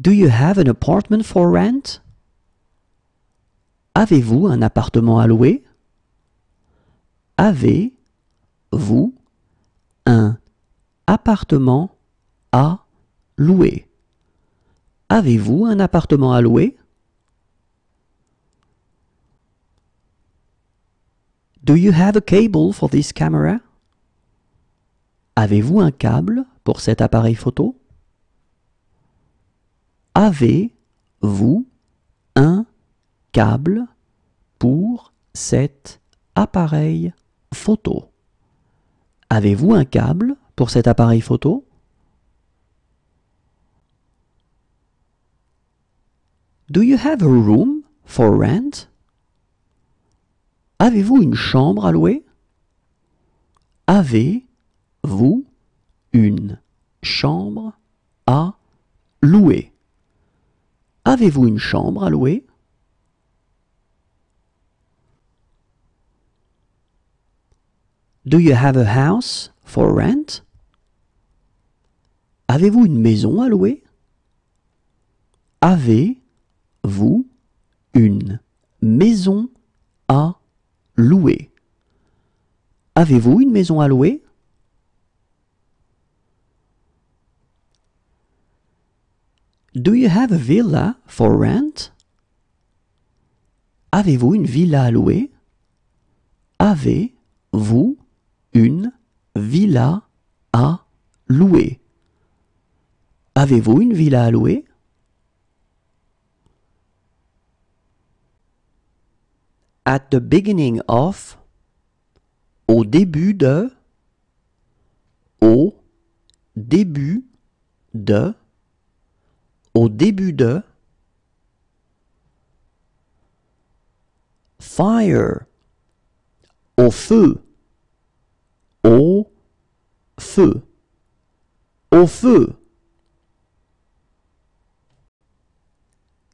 Do you have an apartment for rent? Avez-vous un appartement à louer? Avez-vous un appartement à louer? Avez-vous un appartement à louer? Do you have a cable for this camera? Avez-vous un câble pour cet appareil photo? Avez-vous un câble pour cet appareil photo Avez-vous un câble pour cet appareil photo Do you have a room for rent Avez-vous une chambre à louer Avez-vous une chambre à louer Avez-vous une chambre à louer Do you have a house for rent Avez-vous une maison à louer Avez-vous une maison à louer Avez-vous une maison à louer Do you have a villa for rent? Avez-vous une villa à louer? Avez-vous une villa à louer? Avez-vous une villa à louer? At the beginning of au début de au début de au début de fire au feu au feu au feu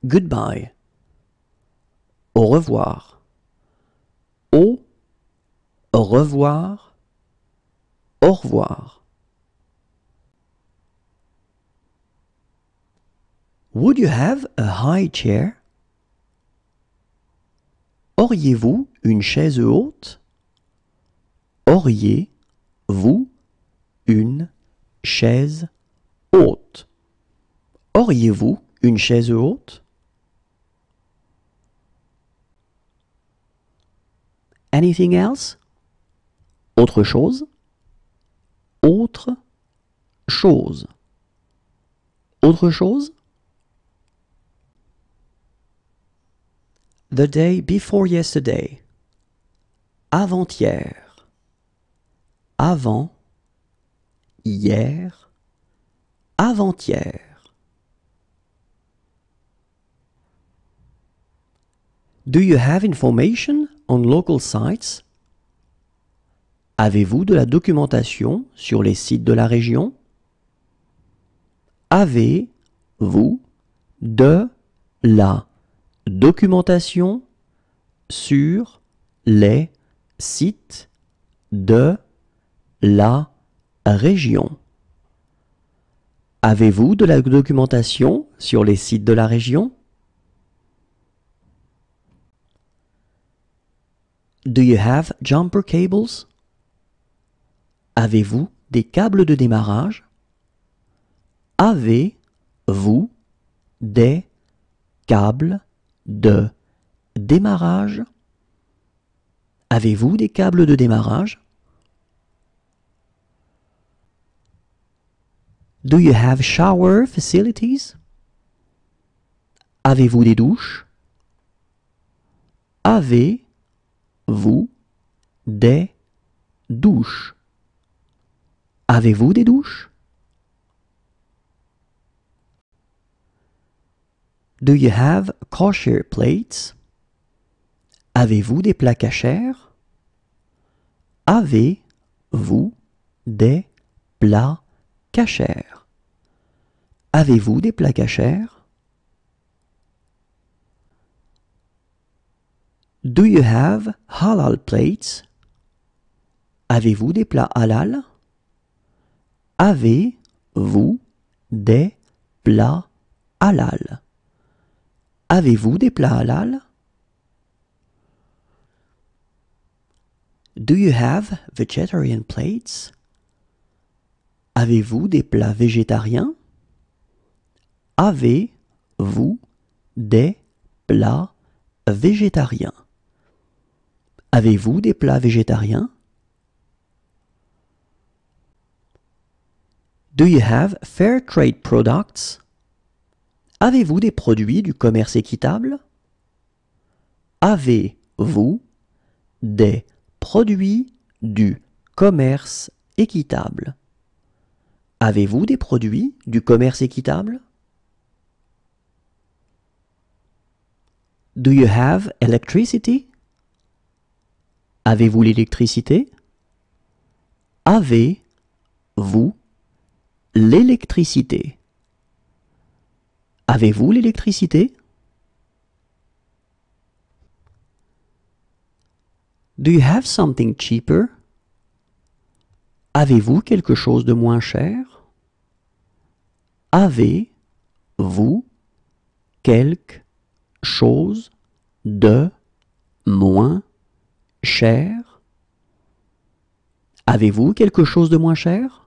goodbye au revoir au revoir au revoir Would you have a high chair? Auriez-vous une chaise haute? Auriez-vous une chaise haute? Auriez-vous une chaise haute? Anything else? Autre chose? Autre chose. Autre chose? The day before yesterday. Avant-hier. Avant. Hier. Avant-hier. Do you have information on local sites? Avez-vous de la documentation sur les sites de la région? Avez-vous de la documentation sur les sites de la région. Avez-vous de la documentation sur les sites de la région Do you have jumper cables? Avez-vous des câbles de démarrage? Avez-vous des câbles de démarrage. Avez-vous des câbles de démarrage? Do you have shower facilities? Avez-vous des douches? Avez-vous des douches? Avez-vous des douches? Do you have kosher plates? Avez-vous des plats cachers? Avez-vous des plats cachers? Avez-vous des plats Do you have halal plates? Avez-vous des plats halal? Avez-vous des plats halal? Avez-vous des plats halal? Do you have vegetarian plates? Avez-vous des plats végétariens? Avez-vous des plats végétariens? Avez-vous des plats végétariens? Do you have fair trade products? Avez-vous des produits du commerce équitable Avez-vous des produits du commerce équitable Avez-vous des produits du commerce équitable Do you have electricity Avez-vous l'électricité Avez-vous l'électricité Avez-vous l'électricité? Do you have something cheaper? Avez-vous quelque chose de moins cher? Avez-vous quelque chose de moins cher? Avez-vous quelque chose de moins cher?